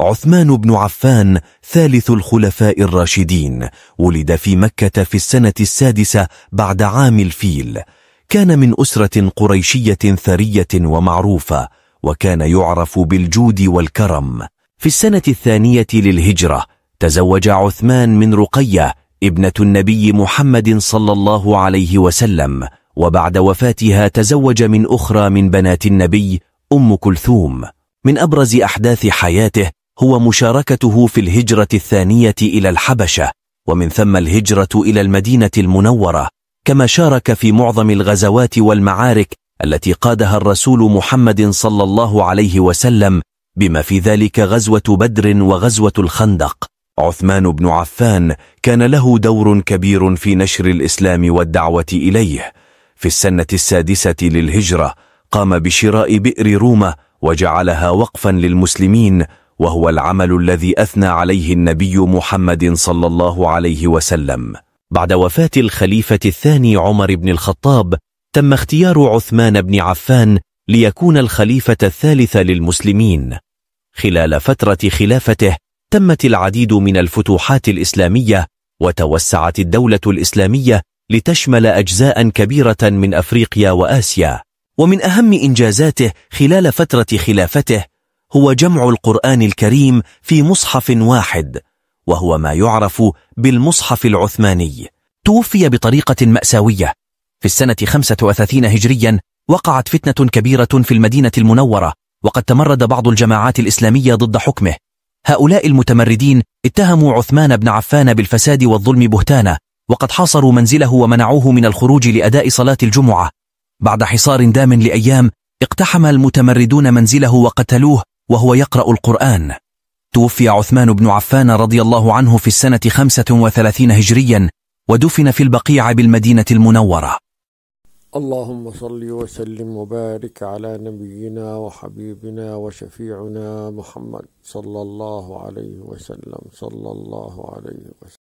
عثمان بن عفان ثالث الخلفاء الراشدين ولد في مكة في السنة السادسة بعد عام الفيل كان من أسرة قريشية ثرية ومعروفة وكان يعرف بالجود والكرم في السنة الثانية للهجرة تزوج عثمان من رقية ابنة النبي محمد صلى الله عليه وسلم وبعد وفاتها تزوج من أخرى من بنات النبي أم كلثوم من أبرز أحداث حياته هو مشاركته في الهجرة الثانية إلى الحبشة ومن ثم الهجرة إلى المدينة المنورة كما شارك في معظم الغزوات والمعارك التي قادها الرسول محمد صلى الله عليه وسلم بما في ذلك غزوة بدر وغزوة الخندق عثمان بن عفان كان له دور كبير في نشر الإسلام والدعوة إليه في السنة السادسة للهجرة قام بشراء بئر روما وجعلها وقفا للمسلمين وهو العمل الذي أثنى عليه النبي محمد صلى الله عليه وسلم بعد وفاة الخليفة الثاني عمر بن الخطاب تم اختيار عثمان بن عفان ليكون الخليفة الثالث للمسلمين خلال فترة خلافته تمت العديد من الفتوحات الإسلامية وتوسعت الدولة الإسلامية لتشمل أجزاء كبيرة من أفريقيا وآسيا ومن أهم إنجازاته خلال فترة خلافته هو جمع القرآن الكريم في مصحف واحد وهو ما يعرف بالمصحف العثماني توفي بطريقة مأساوية في السنة 35 هجريا وقعت فتنة كبيرة في المدينة المنورة وقد تمرد بعض الجماعات الإسلامية ضد حكمه هؤلاء المتمردين اتهموا عثمان بن عفان بالفساد والظلم بهتانا وقد حاصروا منزله ومنعوه من الخروج لأداء صلاة الجمعة بعد حصار دام لأيام اقتحم المتمردون منزله وقتلوه وهو يقرأ القرآن توفي عثمان بن عفان رضي الله عنه في السنة 35 هجريا ودفن في البقيع بالمدينة المنورة اللهم صل وسلم وبارك على نبينا وحبيبنا وشفيعنا محمد صلى الله عليه وسلم صلى الله عليه وسلم